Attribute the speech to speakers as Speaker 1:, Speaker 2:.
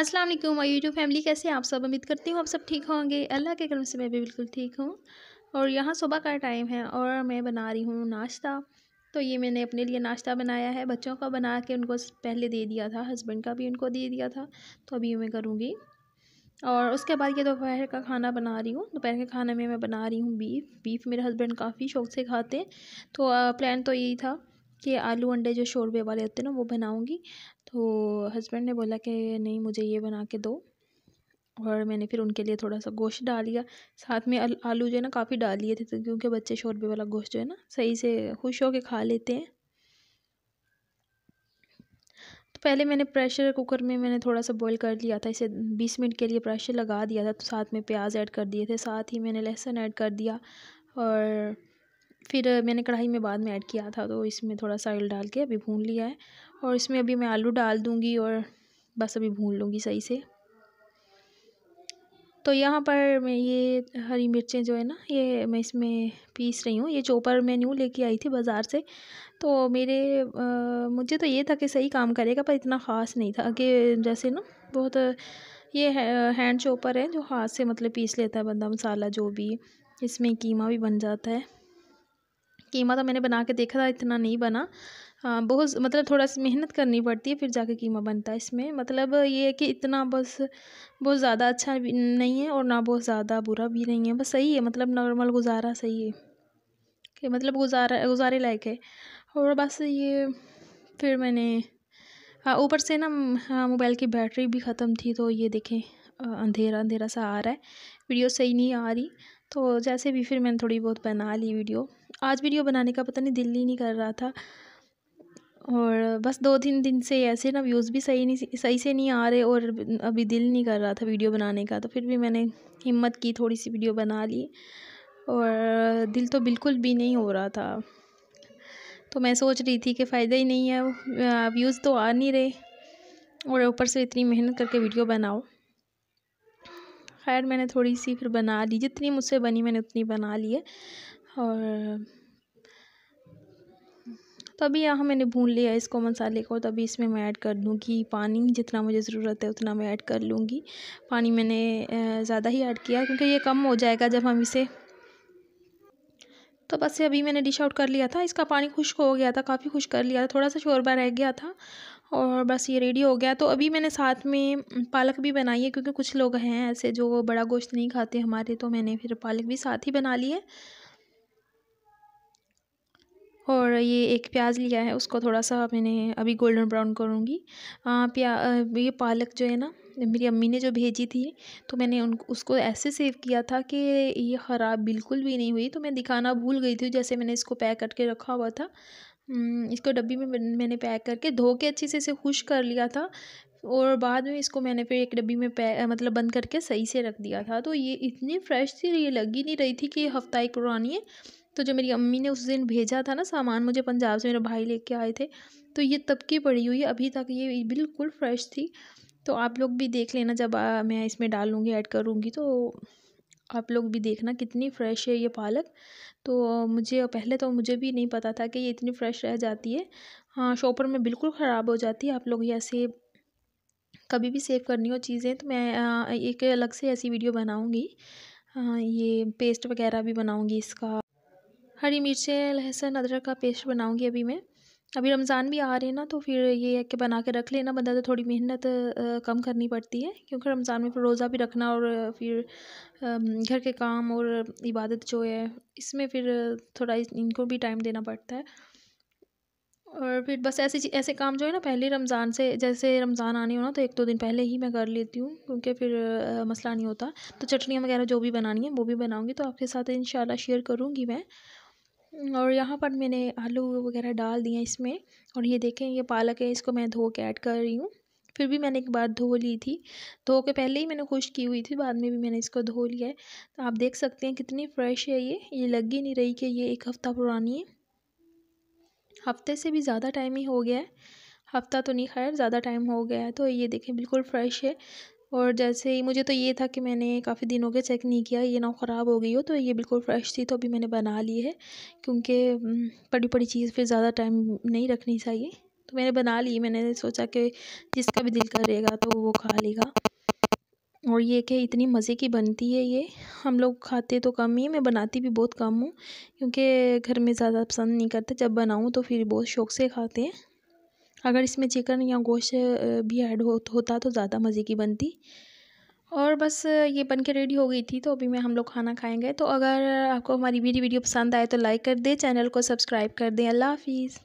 Speaker 1: अस्सलाम वालेकुम my YouTube family कैसे आप सब उम्मीद करती हूँ आप सब ठीक होंगे अल्लाह के करम से मैं भी बिल्कुल ठीक हूँ और यहाँ सुबह का टाइम है और मैं बना रही हूँ नाश्ता तो ये मैंने अपने लिए नाश्ता बनाया है बच्चों का बना के उनको पहले दे दिया था हस्बैंड का भी उनको दे दिया था तो अभी मैं करूँगी और उसके बाद ये दोपहर का खाना बना रही हूँ दोपहर के खाने में मैं बना रही हूँ बीफ बीफ मेरे हस्बैंड काफ़ी शौक से खाते हैं तो प्लान तो यही था कि आलू अंडे जो शोरबे वाले होते हैं ना वो बनाऊँगी तो हस्बैंड ने बोला कि नहीं मुझे ये बना के दो और मैंने फिर उनके लिए थोड़ा सा गोश्त डाल लिया साथ में आलू जो है ना काफ़ी डाल लिए थे तो क्योंकि बच्चे शोरबे वाला गोश्त जो है ना सही से खुश हो के खा लेते हैं तो पहले मैंने प्रेशर कुकर में मैंने थोड़ा सा बॉईल कर लिया था इसे बीस मिनट के लिए प्रेशर लगा दिया था तो साथ में प्याज ऐड कर दिए थे साथ ही मैंने लहसुन ऐड कर दिया और फिर मैंने कढ़ाई में बाद में ऐड किया था तो इसमें थोड़ा सा ऑयल डाल के अभी भून लिया है और इसमें अभी मैं आलू डाल दूँगी और बस अभी भून लूँगी सही से तो यहाँ पर मैं ये हरी मिर्चें जो है ना ये मैं इसमें पीस रही हूँ ये चोपर मैं न्यू लेके आई थी बाज़ार से तो मेरे आ, मुझे तो ये था कि सही काम करेगा पर इतना ख़ास नहीं था कि जैसे ना बहुत ये हैंड चोपर है जो हाथ से मतलब पीस लेता है बंदा मसाला जो भी इसमें कीमा भी बन जाता है कीमा तो मैंने बना के देखा था इतना नहीं बना बहुत मतलब थोड़ा सा मेहनत करनी पड़ती है फिर जाके कीमा बनता है इसमें मतलब ये है कि इतना बस बहुत ज़्यादा अच्छा नहीं है और ना बहुत ज़्यादा बुरा भी नहीं है बस सही है मतलब नॉर्मल गुजारा सही है कि मतलब गुजारा गुजारे लायक है और बस ये फिर मैंने हाँ ऊपर से ना मोबाइल की बैटरी भी ख़त्म थी तो ये देखें अंधेरा अंधेरा सा आ रहा है वीडियो सही नहीं आ रही तो जैसे भी फिर मैंने थोड़ी बहुत बना ली वीडियो आज वीडियो बनाने का पता नहीं दिल ही नहीं कर रहा था और बस दो तीन दिन से ऐसे ना व्यूज़ भी सही नहीं सही से नहीं आ रहे और अभी दिल नहीं कर रहा था वीडियो बनाने का तो फिर भी मैंने हिम्मत की थोड़ी सी वीडियो बना ली और दिल तो बिल्कुल भी नहीं हो रहा था तो मैं सोच रही थी कि फ़ायदा ही नहीं है व्यूज़ तो आ नहीं रहे और ऊपर से इतनी मेहनत करके वीडियो बनाओ खैर मैंने थोड़ी सी फिर बना ली जितनी मुझसे बनी मैंने उतनी बना ली है और तभी यहाँ मैंने भून लिया इसको मसाले को तभी इसमें मैं ऐड कर दूँगी पानी जितना मुझे ज़रूरत है उतना मैं ऐड कर लूँगी पानी मैंने ज़्यादा ही ऐड किया क्योंकि ये कम हो जाएगा जब हम इसे तो बस अभी मैंने डिश आउट कर लिया था इसका पानी खुश्क हो गया था काफ़ी खुश कर लिया था थोड़ा सा शोरबा रह गया था और बस ये रेडी हो गया तो अभी मैंने साथ में पालक भी बनाई है क्योंकि कुछ लोग हैं ऐसे जो बड़ा गोश्त नहीं खाते हमारे तो मैंने फिर पालक भी साथ ही बना ली है और ये एक प्याज लिया है उसको थोड़ा सा मैंने अभी गोल्डन ब्राउन करूँगी प्या ये पालक जो है ना मेरी अम्मी ने जो भेजी थी तो मैंने उन उसको ऐसे सेव किया था कि ये ख़राब बिल्कुल भी नहीं हुई तो मैं दिखाना भूल गई थी जैसे मैंने इसको पैक करके रखा हुआ था इसको डब्बी में मैंने पैक करके धो के अच्छे से इसे खुश कर लिया था और बाद में इसको मैंने फिर एक डब्बी में पै मतलब बंद करके सही से रख दिया था तो ये इतनी फ्रेश थी ये लगी ही नहीं रही थी कि हफ्ता एक पुरानी है तो जो मेरी अम्मी ने उस दिन भेजा था ना सामान मुझे पंजाब से मेरे भाई लेके आए थे तो ये तब की पड़ी हुई है अभी तक ये बिल्कुल फ्रेश थी तो आप लोग भी देख लेना जब आ, मैं इसमें डालूँगी ऐड करूँगी तो आप लोग भी देखना कितनी फ्रेश है ये पालक तो मुझे पहले तो मुझे भी नहीं पता था कि ये इतनी फ्रेश रह जाती है हाँ शॉपर में बिल्कुल ख़राब हो जाती है आप लोग ये सेव कभी भी सेव करनी हो चीज़ें तो मैं एक अलग से ऐसी वीडियो बनाऊँगी हाँ, ये पेस्ट वगैरह भी बनाऊँगी इसका हरी मिर्चें लहसुन अदरक का पेस्ट बनाऊँगी अभी मैं अभी रमज़ान भी आ रहे हैं ना तो फिर ये है कि बना के रख लेना बंदा तो थोड़ी मेहनत कम करनी पड़ती है क्योंकि रमज़ान में फिर रोज़ा भी रखना और फिर घर के काम और इबादत जो है इसमें फिर थोड़ा इनको भी टाइम देना पड़ता है और फिर बस ऐसे ऐसे काम जो है ना पहले रमज़ान से जैसे रमज़ान आने हो ना तो एक दो दिन पहले ही मैं कर लेती हूँ क्योंकि फिर मसला नहीं होता तो चटनियाँ वगैरह जो भी बनानी है वो भी बनाऊँगी तो आपके साथ इन शेयर करूँगी मैं हम्म, और यहाँ पर मैंने आलू वगैरह डाल दिए इसमें और ये देखें ये पालक है इसको मैं धो के ऐड कर रही हूँ फिर भी मैंने एक बार धो ली थी धो के पहले ही मैंने खुश की हुई थी बाद में भी मैंने इसको धो लिया है तो आप देख सकते हैं कितनी फ्रेश है ये ये लग ही नहीं रही कि ये एक हफ़्ता पुरानी है हफ्ते से भी ज़्यादा टाइम ही हो गया है हफ्ता तो नहीं खैर ज़्यादा टाइम हो गया है तो ये देखें बिल्कुल फ्रेश है और जैसे ही मुझे तो ये था कि मैंने काफ़ी दिनों के चेक नहीं किया ये ना ख़राब हो गई हो तो ये बिल्कुल फ़्रेश थी तो अभी मैंने बना ली है क्योंकि बड़ी पड़ी चीज़ फिर ज़्यादा टाइम नहीं रखनी चाहिए तो मैंने बना ली मैंने सोचा कि जिसका भी दिल करेगा तो वो खा लेगा और ये कि इतनी मज़े की बनती है ये हम लोग खाते तो कम ही मैं बनाती भी बहुत कम हूँ क्योंकि घर में ज़्यादा पसंद नहीं करते जब बनाऊँ तो फिर बहुत शौक़ से खाते हैं अगर इसमें चिकन या गोश्त भी ऐड हो, होता तो ज़्यादा मज़े की बनती और बस ये बन के रेडी हो गई थी तो अभी मैं हम लोग खाना खाएंगे तो अगर आपको हमारी वीडियो वीडियो पसंद आए तो लाइक कर दें चैनल को सब्सक्राइब कर दें अल्लाह हाफिज़